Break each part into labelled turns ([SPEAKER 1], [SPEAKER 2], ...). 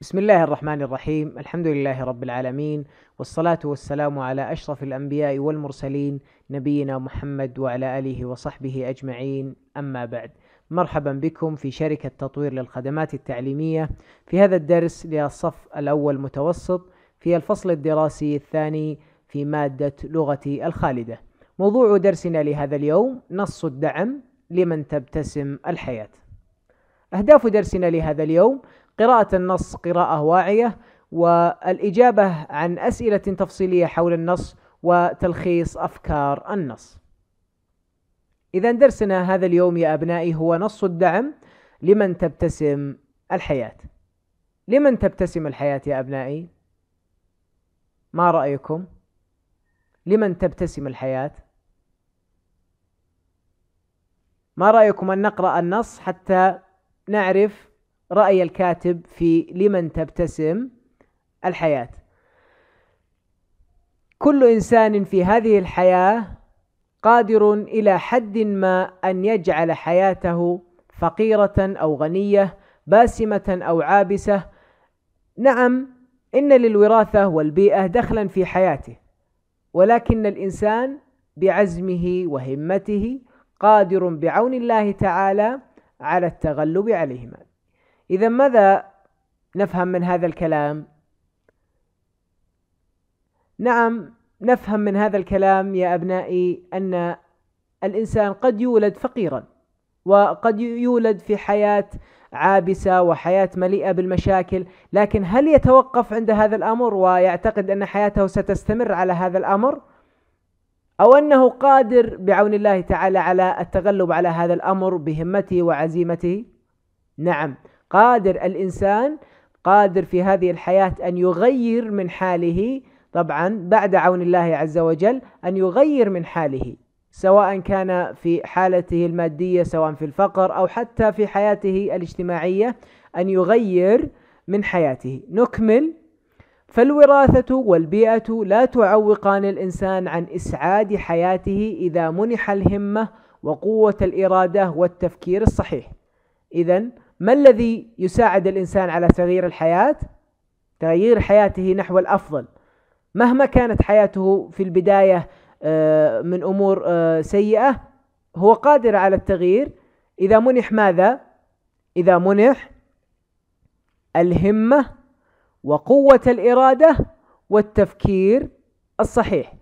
[SPEAKER 1] بسم الله الرحمن الرحيم الحمد لله رب العالمين والصلاة والسلام على أشرف الأنبياء والمرسلين نبينا محمد وعلى آله وصحبه أجمعين أما بعد مرحبا بكم في شركة تطوير للخدمات التعليمية في هذا الدرس للصف الأول متوسط في الفصل الدراسي الثاني في مادة لغتي الخالدة موضوع درسنا لهذا اليوم نص الدعم لمن تبتسم الحياه أهداف درسنا لهذا اليوم قراءة النص قراءة واعية والإجابة عن أسئلة تفصيلية حول النص وتلخيص أفكار النص. إذا درسنا هذا اليوم يا أبنائي هو نص الدعم لمن تبتسم الحياة. لمن تبتسم الحياة يا أبنائي؟ ما رأيكم؟ لمن تبتسم الحياة؟ ما رأيكم أن نقرأ النص حتى نعرف رأي الكاتب في لمن تبتسم الحياة كل إنسان في هذه الحياة قادر إلى حد ما أن يجعل حياته فقيرة أو غنية باسمة أو عابسة نعم إن للوراثة والبيئة دخلا في حياته ولكن الإنسان بعزمه وهمته قادر بعون الله تعالى على التغلب عليهما إذا ماذا نفهم من هذا الكلام؟ نعم نفهم من هذا الكلام يا أبنائي أن الإنسان قد يولد فقيرا وقد يولد في حياة عابسة وحياة مليئة بالمشاكل لكن هل يتوقف عند هذا الأمر ويعتقد أن حياته ستستمر على هذا الأمر؟ أو أنه قادر بعون الله تعالى على التغلب على هذا الأمر بهمته وعزيمته نعم قادر الإنسان قادر في هذه الحياة أن يغير من حاله طبعا بعد عون الله عز وجل أن يغير من حاله سواء كان في حالته المادية سواء في الفقر أو حتى في حياته الاجتماعية أن يغير من حياته نكمل فالوراثة والبيئة لا تعوقان الإنسان عن إسعاد حياته إذا منح الهمة وقوة الإرادة والتفكير الصحيح. إذا ما الذي يساعد الإنسان على تغيير الحياة؟ تغيير حياته نحو الأفضل. مهما كانت حياته في البداية آه، من أمور آه، سيئة هو قادر على التغيير إذا منح ماذا؟ إذا منح الهمة وقوة الإرادة والتفكير الصحيح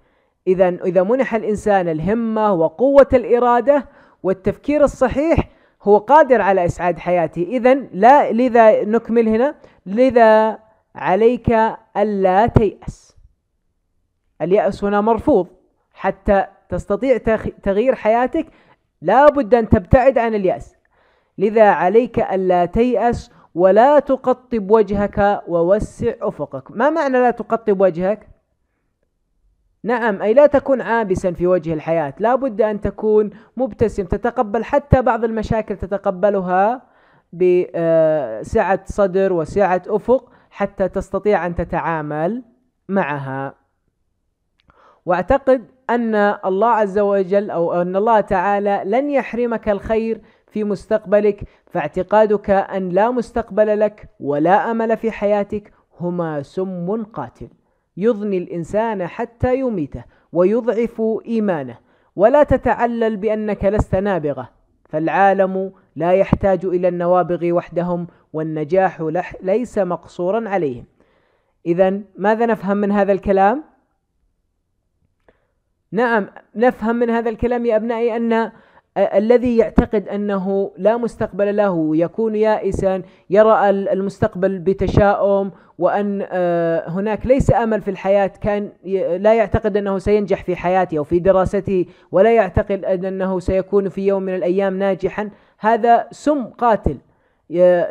[SPEAKER 1] إذا إذا منح الإنسان الهمة وقوة الإرادة والتفكير الصحيح هو قادر على إسعاد حياته إذا لا لذا نكمل هنا لذا عليك ألا تيأس اليأس هنا مرفوض حتى تستطيع تغيير حياتك لا بد أن تبتعد عن اليأس لذا عليك ألا تيأس ولا تقطب وجهك ووسع أفقك ما معنى لا تقطب وجهك؟ نعم أي لا تكون عابسا في وجه الحياة لا بد أن تكون مبتسم تتقبل حتى بعض المشاكل تتقبلها بسعة صدر وسعة أفق حتى تستطيع أن تتعامل معها واعتقد أن الله عز وجل أو أن الله تعالى لن يحرمك الخير في مستقبلك فاعتقادك ان لا مستقبل لك ولا امل في حياتك هما سم قاتل يضني الانسان حتى يميته ويضعف ايمانه ولا تتعلل بانك لست نابغه فالعالم لا يحتاج الى النوابغ وحدهم والنجاح ليس مقصورا عليهم اذا ماذا نفهم من هذا الكلام نعم نفهم من هذا الكلام يا ابنائي ان الذي يعتقد انه لا مستقبل له يكون يائسا يرى المستقبل بتشاؤم وان آه، هناك ليس امل في الحياه كان لا يعتقد انه سينجح في حياته او في دراسته ولا يعتقد انه سيكون في يوم من الايام ناجحا هذا سم قاتل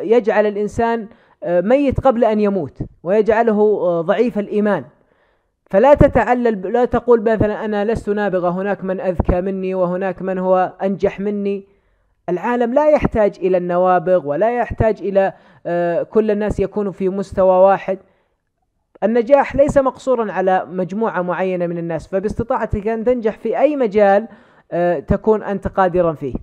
[SPEAKER 1] يجعل الانسان آه، ميت قبل ان يموت ويجعله آه، ضعيف الايمان فلا تتعلل لا تقول مثلا أنا لست نابغة هناك من أذكى مني وهناك من هو أنجح مني العالم لا يحتاج إلى النوابغ ولا يحتاج إلى آه، كل الناس يكونوا في مستوى واحد النجاح ليس مقصورا على مجموعة معينة من الناس فباستطاعتك أن تنجح في أي مجال آه، تكون أنت قادرا فيه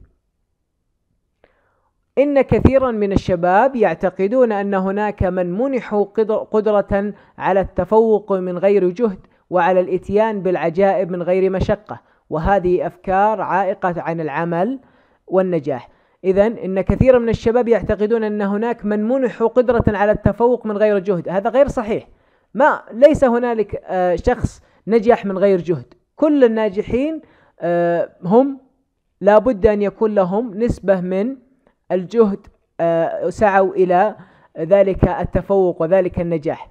[SPEAKER 1] إن كثيرا من الشباب يعتقدون أن هناك من منحوا قدرة على التفوق من غير جهد وعلى الإتيان بالعجائب من غير مشقة وهذه أفكار عائقة عن العمل والنجاح إذا إن كثيرا من الشباب يعتقدون أن هناك من منحوا قدرة على التفوق من غير جهد هذا غير صحيح ما ليس هنالك آه، شخص نجح من غير جهد كل الناجحين آه، هم لابد أن يكون لهم نسبة من الجهد آه، سعوا إلى ذلك التفوق وذلك النجاح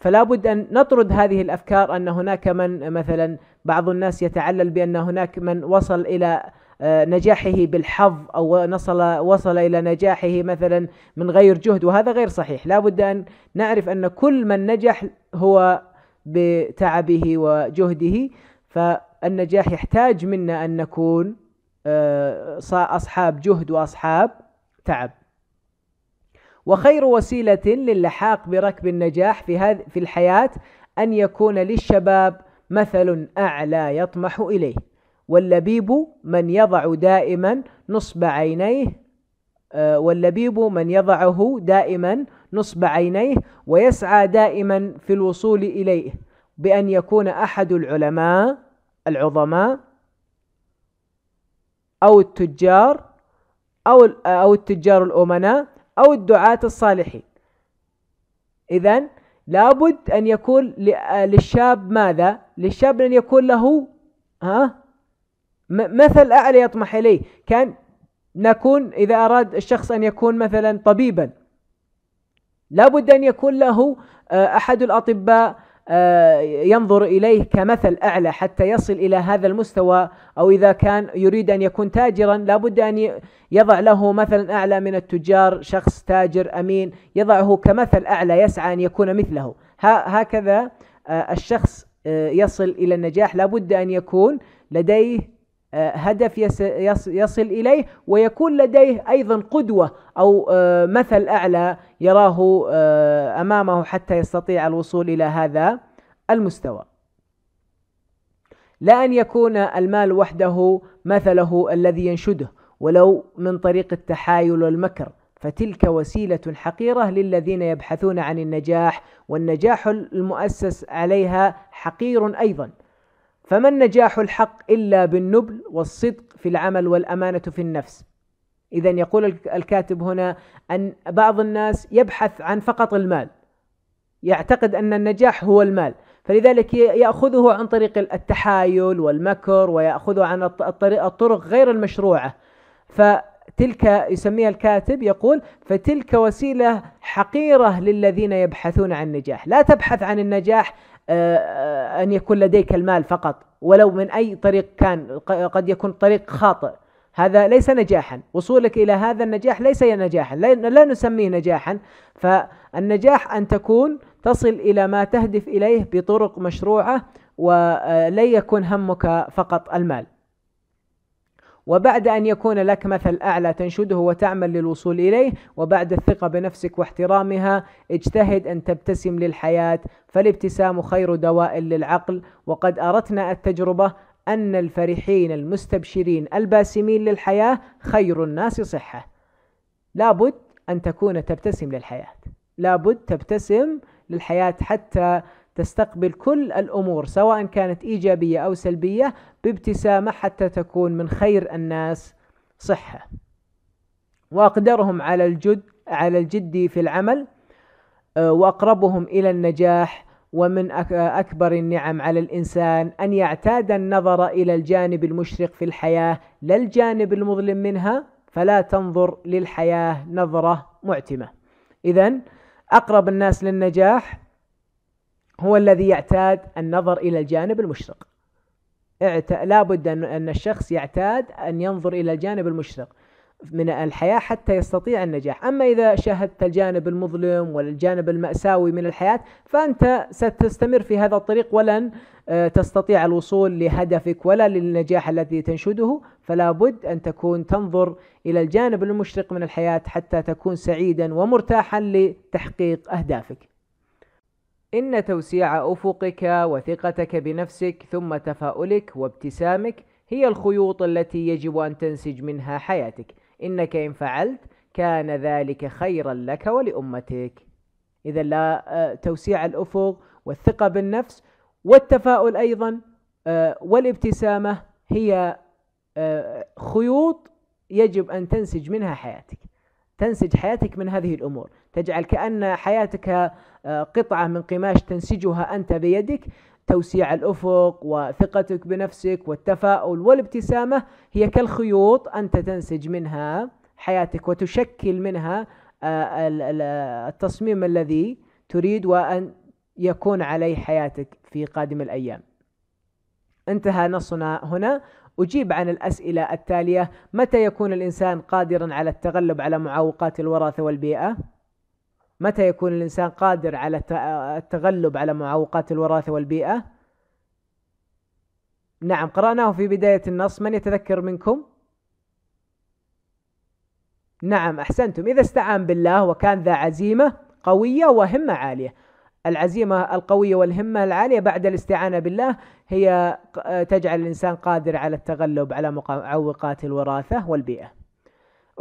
[SPEAKER 1] فلا بد أن نطرد هذه الأفكار أن هناك من مثلا بعض الناس يتعلل بأن هناك من وصل إلى آه، نجاحه بالحظ أو نصل وصل إلى نجاحه مثلا من غير جهد وهذا غير صحيح لا بد أن نعرف أن كل من نجح هو بتعبه وجهده فالنجاح يحتاج منا أن نكون آه، أصحاب جهد وأصحاب تعب وخير وسيلة للحاق بركب النجاح في هذه في الحياة أن يكون للشباب مثل أعلى يطمح إليه واللبيب من يضع دائما نصب عينيه آه، واللبيب من يضعه دائما نصب عينيه ويسعى دائما في الوصول إليه بأن يكون أحد العلماء العظماء أو التجار أو أو التجار الأمناء أو الدعاة الصالحين إذا لابد أن يكون للشاب ماذا؟ للشاب أن يكون له ها مثل أعلى يطمح إليه كان نكون إذا أراد الشخص أن يكون مثلا طبيبا لابد أن يكون له آه، أحد الأطباء آه، ينظر إليه كمثل أعلى حتى يصل إلى هذا المستوى أو إذا كان يريد أن يكون تاجرا لابد أن يضع له مثلا أعلى من التجار شخص تاجر أمين يضعه كمثل أعلى يسعى أن يكون مثله هكذا آه، الشخص آه، يصل إلى النجاح لابد أن يكون لديه آه، هدف يصل اليه ويكون لديه ايضا قدوه او آه، مثل اعلى يراه آه، امامه حتى يستطيع الوصول الى هذا المستوى. لا ان يكون المال وحده مثله الذي ينشده ولو من طريق التحايل والمكر فتلك وسيله حقيره للذين يبحثون عن النجاح والنجاح المؤسس عليها حقير ايضا فما النجاح الحق إلا بالنبل والصدق في العمل والأمانة في النفس إذا يقول الكاتب هنا أن بعض الناس يبحث عن فقط المال يعتقد أن النجاح هو المال فلذلك يأخذه عن طريق التحايل والمكر ويأخذه عن الطرق غير المشروعة ف تلك يسميها الكاتب يقول فتلك وسيلة حقيرة للذين يبحثون عن نجاح لا تبحث عن النجاح آه، آه، أن يكون لديك المال فقط ولو من أي طريق كان قد يكون طريق خاطئ هذا ليس نجاحا وصولك إلى هذا النجاح ليس نجاحا لا نسميه نجاحا فالنجاح أن تكون تصل إلى ما تهدف إليه بطرق مشروعة ولا آه، يكون همك فقط المال وبعد أن يكون لك مثل أعلى تنشده وتعمل للوصول إليه وبعد الثقة بنفسك واحترامها اجتهد أن تبتسم للحياة فالابتسام خير دواء للعقل وقد أردنا التجربة أن الفرحين المستبشرين الباسمين للحياة خير الناس صحة لابد أن تكون تبتسم للحياة لابد تبتسم للحياة حتى تستقبل كل الامور سواء كانت ايجابيه او سلبيه بابتسامه حتى تكون من خير الناس صحه واقدرهم على الجد على الجد في العمل آه، واقربهم الى النجاح ومن اكبر النعم على الانسان ان يعتاد النظر الى الجانب المشرق في الحياه لا الجانب المظلم منها فلا تنظر للحياه نظره معتمه اذا اقرب الناس للنجاح هو الذي يعتاد النظر إلى الجانب المشرق اعت... لا بد أن الشخص يعتاد أن ينظر إلى الجانب المشرق من الحياة حتى يستطيع النجاح أما إذا شاهدت الجانب المظلم والجانب المأساوي من الحياة فأنت ستستمر في هذا الطريق ولن آه، تستطيع الوصول لهدفك ولا للنجاح الذي تنشده فلا بد أن تكون تنظر إلى الجانب المشرق من الحياة حتى تكون سعيدا ومرتاحا لتحقيق أهدافك إن توسيع أفقك وثقتك بنفسك ثم تفاؤلك وابتسامك هي الخيوط التي يجب أن تنسج منها حياتك، إنك إن فعلت كان ذلك خيرا لك ولأمتك. إذا لا آه، توسيع الأفق والثقة بالنفس والتفاؤل أيضا آه، والابتسامة هي آه، خيوط يجب أن تنسج منها حياتك. تنسج حياتك من هذه الامور، تجعل كان حياتك آه، قطعه من قماش تنسجها انت بيدك، توسيع الافق وثقتك بنفسك والتفاؤل والابتسامه هي كالخيوط انت تنسج منها حياتك وتشكل منها آه، التصميم الذي تريد وان يكون عليه حياتك في قادم الايام. انتهى نصنا هنا أجيب عن الأسئلة التالية متى يكون الإنسان قادرا على التغلب على معوقات الوراثة والبيئة؟ متى يكون الإنسان قادر على التغلب على معوقات الوراثة والبيئة؟ نعم قرأناه في بداية النص من يتذكر منكم؟ نعم أحسنتم إذا استعان بالله وكان ذا عزيمة قوية وهمة عالية العزيمة القوية والهمة العالية بعد الاستعانة بالله هي تجعل الإنسان قادر على التغلب على معوقات الوراثة والبيئة.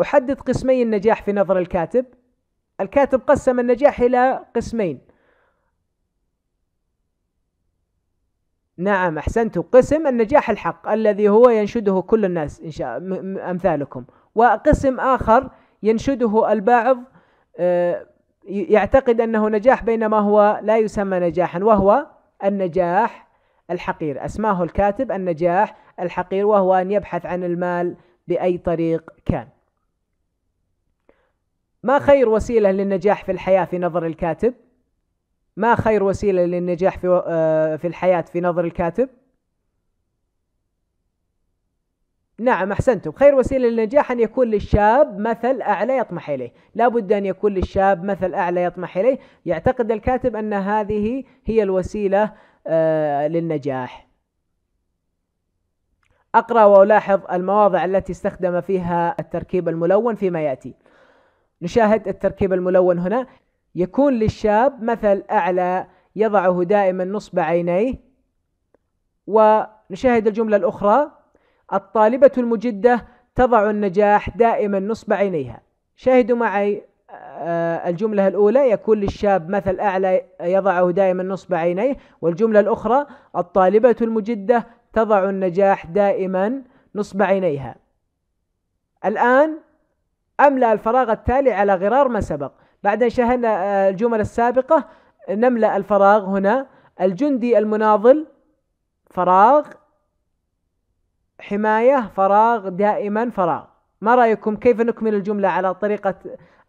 [SPEAKER 1] أحدد قسمي النجاح في نظر الكاتب. الكاتب قسم النجاح إلى قسمين. نعم أحسنت قسم النجاح الحق الذي هو ينشده كل الناس إن شاء أمثالكم وقسم آخر ينشده البعض آه، يعتقد أنه نجاح بينما هو لا يسمى نجاحا وهو النجاح الحقير أسماه الكاتب النجاح الحقير وهو أن يبحث عن المال بأي طريق كان ما خير وسيلة للنجاح في الحياة في نظر الكاتب؟ ما خير وسيلة للنجاح في, آه، في الحياة في نظر الكاتب؟ نعم أحسنتم خير وسيلة للنجاح أن يكون للشاب مثل أعلى يطمح إليه لا بد أن يكون للشاب مثل أعلى يطمح إليه يعتقد الكاتب أن هذه هي الوسيلة آه للنجاح أقرأ وألاحظ المواضع التي استخدم فيها التركيب الملون فيما يأتي نشاهد التركيب الملون هنا يكون للشاب مثل أعلى يضعه دائما نصب عينيه ونشاهد الجملة الأخرى الطالبة المجدة تضع النجاح دائما نصب عينيها شاهدوا معي آه، الجملة الأولى يكون للشاب مثل أعلى يضعه دائما نصب عينيه والجملة الأخرى الطالبة المجدة تضع النجاح دائما نصب عينيها الآن أملأ الفراغ التالي على غرار ما سبق بعد أن شاهدنا آه، الجمل السابقة نملأ الفراغ هنا الجندي المناضل فراغ حماية فراغ دائما فراغ ما رأيكم كيف نكمل الجملة على طريقة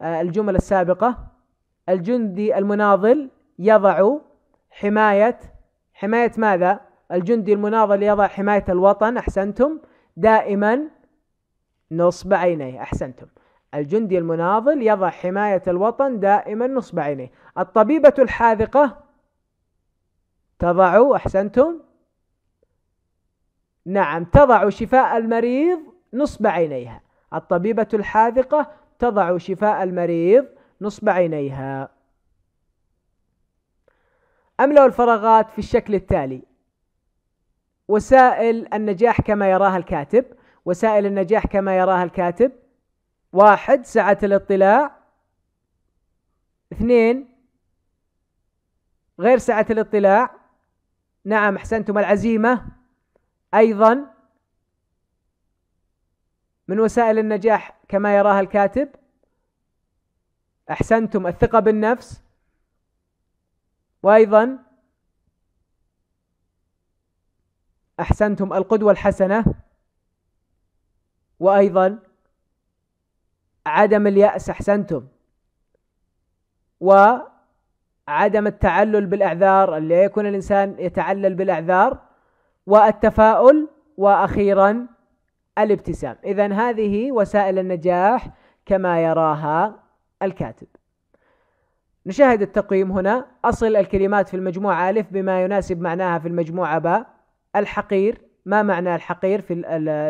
[SPEAKER 1] آه، الجمل السابقة الجندي المناضل يضع حماية حماية ماذا الجندي المناضل يضع حماية الوطن أحسنتم دائما نصب عينيه أحسنتم الجندي المناضل يضع حماية الوطن دائما نصب عينيه الطبيبة الحاذقة تضع أحسنتم نعم تضع شفاء المريض نصب عينيها الطبيبة الحاذقة تضع شفاء المريض نصب عينيها أملأ الفراغات في الشكل التالي وسائل النجاح كما يراها الكاتب وسائل النجاح كما يراها الكاتب واحد سعة الاطلاع اثنين غير سعة الاطلاع نعم أحسنتم العزيمة أيضا من وسائل النجاح كما يراها الكاتب أحسنتم الثقة بالنفس وأيضا أحسنتم القدوة الحسنة وأيضا عدم اليأس أحسنتم وعدم التعلل بالأعذار اللي لا يكون الإنسان يتعلل بالأعذار والتفاؤل واخيرا الابتسام اذا هذه وسائل النجاح كما يراها الكاتب نشاهد التقييم هنا أصل الكلمات في المجموعة ألف بما يناسب معناها في المجموعة باء الحقير ما معنى الحقير في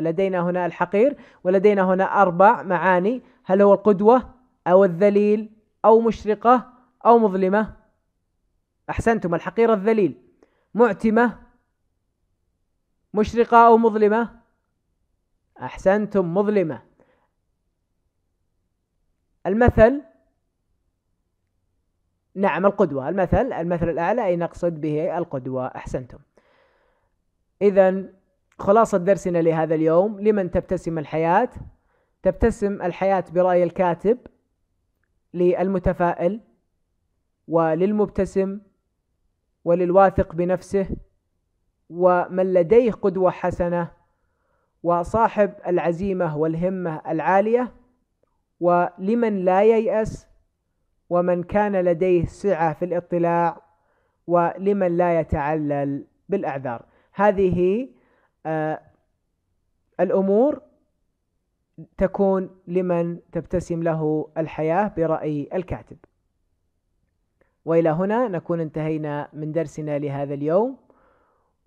[SPEAKER 1] لدينا هنا الحقير ولدينا هنا أربع معاني هل هو القدوة أو الذليل أو مشرقة أو مظلمة أحسنتم الحقير الذليل معتمة مشرقة أو مظلمة أحسنتم مظلمة المثل نعم القدوة المثل المثل الأعلى أي نقصد به القدوة أحسنتم إذا خلاصة درسنا لهذا اليوم لمن تبتسم الحياة تبتسم الحياة برأي الكاتب للمتفائل وللمبتسم وللواثق بنفسه ومن لديه قدوة حسنة وصاحب العزيمة والهمة العالية ولمن لا ييأس ومن كان لديه سعة في الاطلاع ولمن لا يتعلل بالأعذار هذه آه، الأمور تكون لمن تبتسم له الحياة برأي الكاتب وإلى هنا نكون انتهينا من درسنا لهذا اليوم